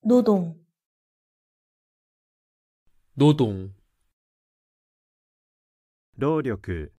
노동 노동労力